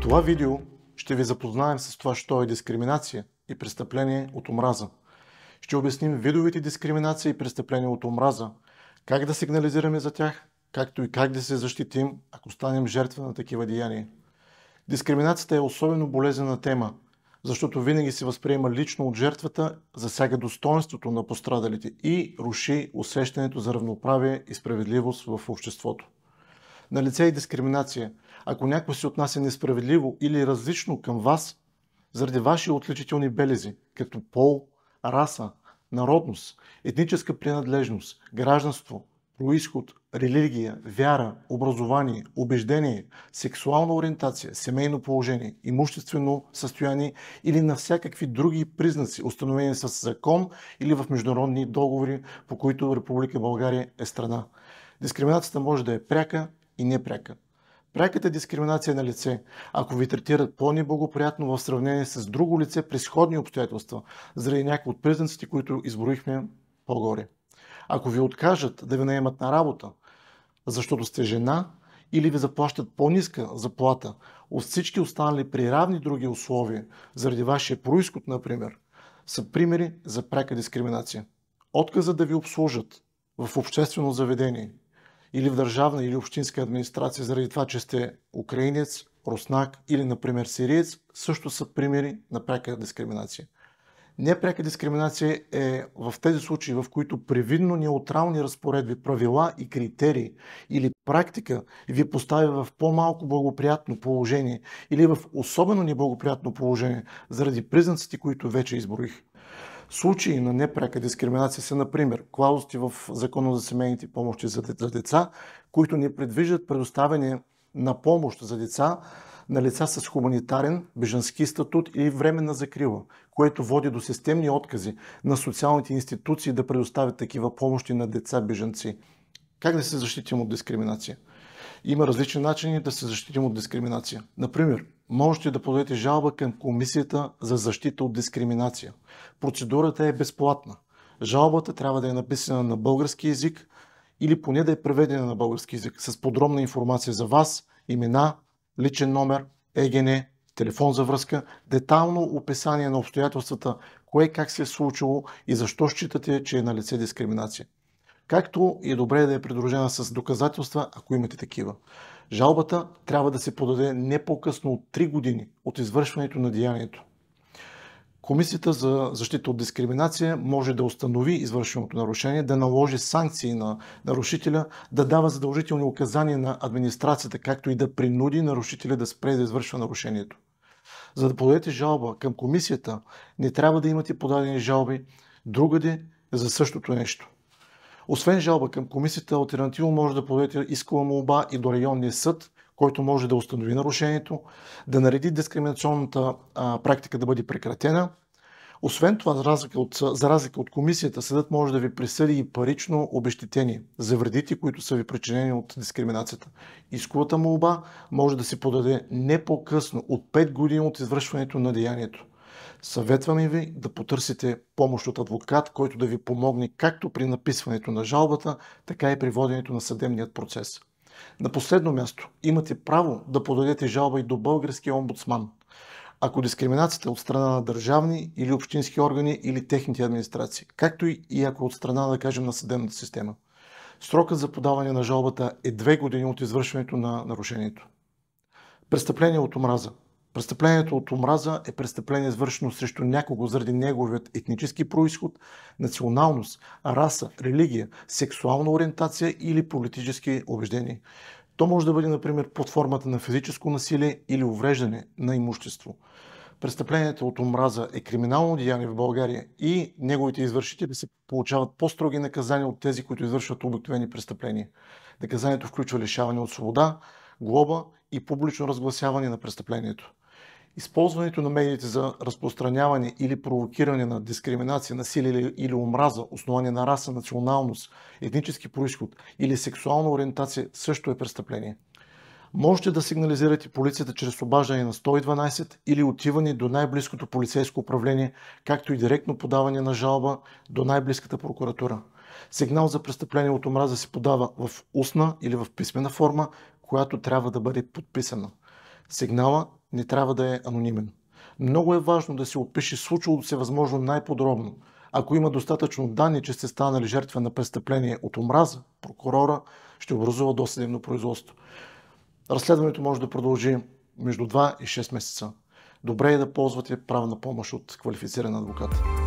В това видео ще ви запознаем с това, що е дискриминация и престъпление от омраза. Ще обясним видовите дискриминация и престъпления от омраза, как да сигнализираме за тях, както и как да се защитим, ако станем жертва на такива деяния. Дискриминацията е особено болезнена тема, защото винаги се възприема лично от жертвата, засяга достоинството на пострадалите и руши усещането за равноправие и справедливост в обществото на лице и дискриминация. Ако някой се отнася несправедливо или различно към вас, заради ваши отличителни белези, като пол, раса, народност, етническа принадлежност, гражданство, происход, религия, вяра, образование, убеждение, сексуална ориентация, семейно положение, имуществено състояние или на всякакви други признаци, установени с закон или в международни договори, по които Република България е страна. Дискриминацията може да е пряка, и непряка. Пряката дискриминация е на лице, ако ви третират по-неблагоприятно в сравнение с друго лице при сходни обстоятелства, заради някои от признаците, които изброихме по-горе. Ако ви откажат да ви наемат на работа, защото сте жена или ви заплащат по-ниска заплата от всички останали при равни други условия, заради вашия происход, например, са примери за пряка дискриминация. Отказа да ви обслужат в обществено заведение или в държавна или общинска администрация заради това, че сте украинец, руснак или, например, сириец, също са примери на пряка дискриминация. Непряка дискриминация е в тези случаи, в които привидно неутрални разпоредби, правила и критерии или практика ви поставя в по-малко благоприятно положение или в особено неблагоприятно положение заради признаците, които вече изброих. Случаи на непряка дискриминация са, например, клаузите в Закона за семейните помощи за деца, които не предвиждат предоставяне на помощ за деца на лица с хуманитарен, беженски статут или временна закрила, което води до системни откази на социалните институции да предоставят такива помощи на деца-беженци. Как да се защитим от дискриминация? Има различни начини да се защитим от дискриминация. Например, можете да подадете жалба към Комисията за защита от дискриминация. Процедурата е безплатна. Жалбата трябва да е написана на български язик или поне да е преведена на български язик с подробна информация за вас, имена, личен номер, ЕГН, телефон за връзка, детално описание на обстоятелствата, кое как се е случило и защо считате, че е на лице дискриминация както и добре да е придружена с доказателства, ако имате такива. Жалбата трябва да се подаде не по-късно от 3 години от извършването на деянието. Комисията за защита от дискриминация може да установи извършеното нарушение, да наложи санкции на нарушителя, да дава задължителни указания на администрацията, както и да принуди нарушителя да спре да извършва нарушението. За да подадете жалба към комисията, не трябва да имате подадени жалби другаде за същото нещо. Освен жалба към комисията, альтернативно може да подадете искова молба и до районния съд, който може да установи нарушението, да нареди дискриминационната а, практика да бъде прекратена. Освен това, за разлика, от, за разлика от комисията, съдът може да ви присъди и парично обещетение за вредите, които са ви причинени от дискриминацията. Исковата молба може да се подаде не по-късно от 5 години от извършването на деянието. Съветваме ви да потърсите помощ от адвокат, който да ви помогне както при написването на жалбата, така и при воденето на съдебният процес. На последно място, имате право да подадете жалба и до българския омбудсман. Ако дискриминацията е от страна на държавни или общински органи или техните администрации, както и ако е от страна, да кажем, на съдебната система. Срокът за подаване на жалбата е две години от извършването на нарушението. Престъпление от омраза. Престъплението от омраза е престъпление извършено срещу някого заради неговият етнически происход, националност, раса, религия, сексуална ориентация или политически убеждения. То може да бъде, например, под формата на физическо насилие или увреждане на имущество. Престъплението от омраза е криминално деяние в България и неговите извършители се получават по-строги наказания от тези, които извършват обикновени престъпления. Наказанието включва лишаване от свобода, глоба и публично разгласяване на престъплението използването на медиите за разпространяване или провокиране на дискриминация, насилие или омраза, основание на раса, националност, етнически происход или сексуална ориентация също е престъпление. Можете да сигнализирате полицията чрез обаждане на 112 или отиване до най-близкото полицейско управление, както и директно подаване на жалба до най-близката прокуратура. Сигнал за престъпление от омраза се подава в устна или в писмена форма, която трябва да бъде подписана. Сигнала не трябва да е анонимен. Много е важно да се опише случилото се възможно най-подробно. Ако има достатъчно данни, че сте станали жертва на престъпление от омраза, прокурора ще образува досъдебно производство. Разследването може да продължи между 2 и 6 месеца. Добре е да ползвате правна помощ от квалифициран адвокат.